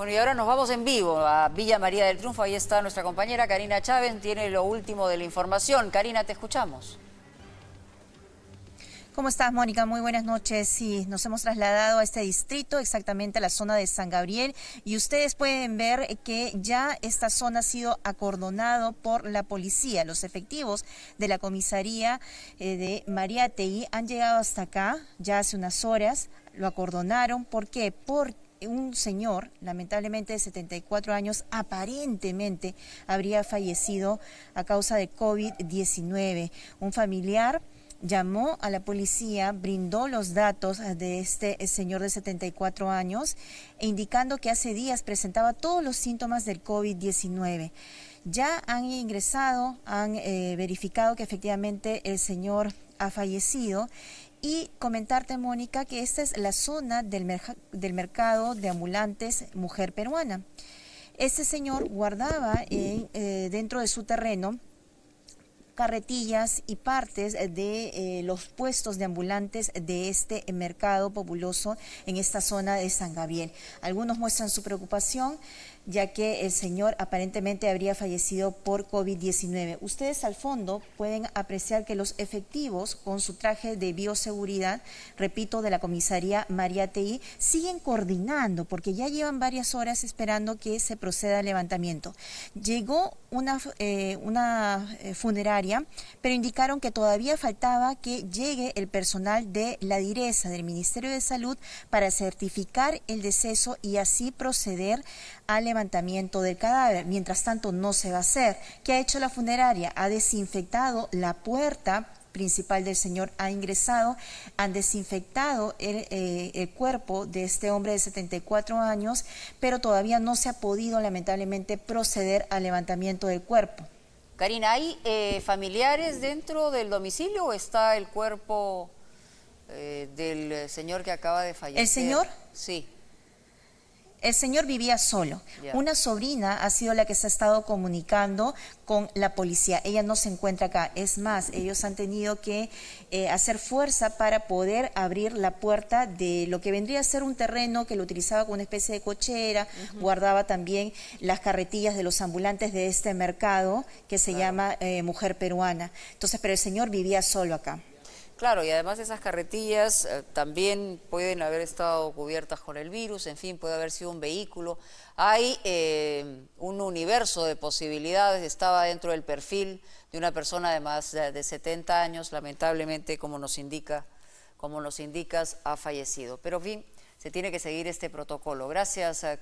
Bueno, y ahora nos vamos en vivo a Villa María del Triunfo. Ahí está nuestra compañera Karina Chávez, tiene lo último de la información. Karina, te escuchamos. ¿Cómo estás, Mónica? Muy buenas noches. Sí, nos hemos trasladado a este distrito, exactamente a la zona de San Gabriel, y ustedes pueden ver que ya esta zona ha sido acordonado por la policía. Los efectivos de la comisaría eh, de María Mariategui han llegado hasta acá ya hace unas horas, lo acordonaron. ¿Por qué? Porque un señor, lamentablemente de 74 años, aparentemente habría fallecido a causa de COVID-19. Un familiar llamó a la policía, brindó los datos de este señor de 74 años, indicando que hace días presentaba todos los síntomas del COVID-19. Ya han ingresado, han eh, verificado que efectivamente el señor ha fallecido y comentarte, Mónica, que esta es la zona del, del mercado de ambulantes Mujer Peruana. Este señor guardaba eh, dentro de su terreno carretillas y partes eh, de eh, los puestos de ambulantes de este eh, mercado populoso en esta zona de San Gabriel. Algunos muestran su preocupación ya que el señor aparentemente habría fallecido por COVID-19. Ustedes al fondo pueden apreciar que los efectivos con su traje de bioseguridad, repito, de la comisaría María TI, siguen coordinando porque ya llevan varias horas esperando que se proceda al levantamiento. Llegó una, una funeraria pero indicaron que todavía faltaba que llegue el personal de la direza del Ministerio de Salud para certificar el deceso y así proceder al levantamiento del cadáver. Mientras tanto, no se va a hacer. ¿Qué ha hecho la funeraria? Ha desinfectado la puerta principal del Señor ha ingresado, han desinfectado el, eh, el, cuerpo de este hombre de 74 años, pero todavía no se ha podido lamentablemente proceder al levantamiento del cuerpo. Karina, ¿hay eh, familiares dentro del domicilio o está el cuerpo eh, del señor que acaba de fallecer? ¿El señor? Sí el señor vivía solo. Una sobrina ha sido la que se ha estado comunicando con la policía. Ella no se encuentra acá. Es más, ellos han tenido que eh, hacer fuerza para poder abrir la puerta de lo que vendría a ser un terreno que lo utilizaba como una especie de cochera, guardaba también las carretillas de los ambulantes de este mercado que se llama eh, Mujer Peruana. Entonces, pero el señor vivía solo acá. Claro, y además esas carretillas eh, también pueden haber estado cubiertas con el virus, en fin, puede haber sido un vehículo. Hay eh, un universo de posibilidades, estaba dentro del perfil de una persona de más de 70 años, lamentablemente, como nos indica, como nos indicas, ha fallecido. Pero en fin, se tiene que seguir este protocolo. Gracias. A eh,